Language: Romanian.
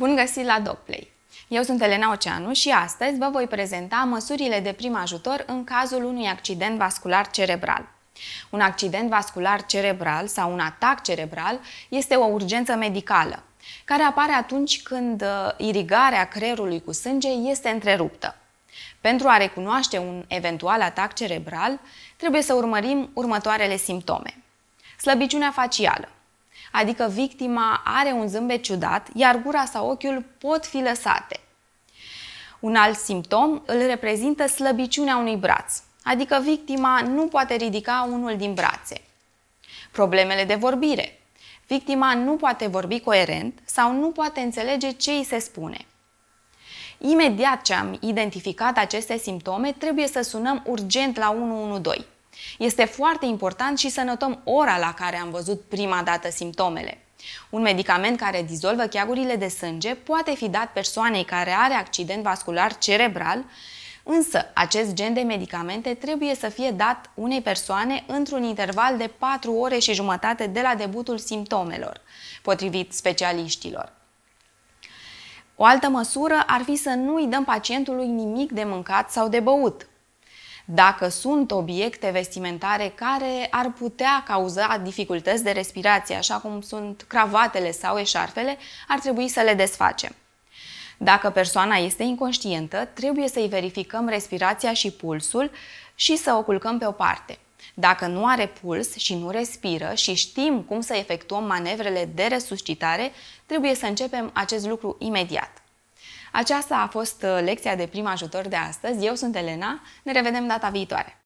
Bun găsit la DocPlay! Eu sunt Elena Oceanu și astăzi vă voi prezenta măsurile de prim ajutor în cazul unui accident vascular cerebral. Un accident vascular cerebral sau un atac cerebral este o urgență medicală, care apare atunci când uh, irigarea creierului cu sânge este întreruptă. Pentru a recunoaște un eventual atac cerebral, trebuie să urmărim următoarele simptome. Slăbiciunea facială, Adică victima are un zâmbet ciudat, iar gura sau ochiul pot fi lăsate. Un alt simptom îl reprezintă slăbiciunea unui braț, adică victima nu poate ridica unul din brațe. Problemele de vorbire. Victima nu poate vorbi coerent sau nu poate înțelege ce îi se spune. Imediat ce am identificat aceste simptome, trebuie să sunăm urgent la 112. Este foarte important și să notăm ora la care am văzut prima dată simptomele. Un medicament care dizolvă cheagurile de sânge poate fi dat persoanei care are accident vascular cerebral, însă acest gen de medicamente trebuie să fie dat unei persoane într-un interval de 4 ore și jumătate de la debutul simptomelor, potrivit specialiștilor. O altă măsură ar fi să nu îi dăm pacientului nimic de mâncat sau de băut, dacă sunt obiecte vestimentare care ar putea cauza dificultăți de respirație, așa cum sunt cravatele sau eșarfele, ar trebui să le desfacem. Dacă persoana este inconștientă, trebuie să-i verificăm respirația și pulsul și să o culcăm pe o parte. Dacă nu are puls și nu respiră și știm cum să efectuăm manevrele de resuscitare, trebuie să începem acest lucru imediat. Aceasta a fost uh, lecția de prim ajutor de astăzi. Eu sunt Elena, ne revedem data viitoare!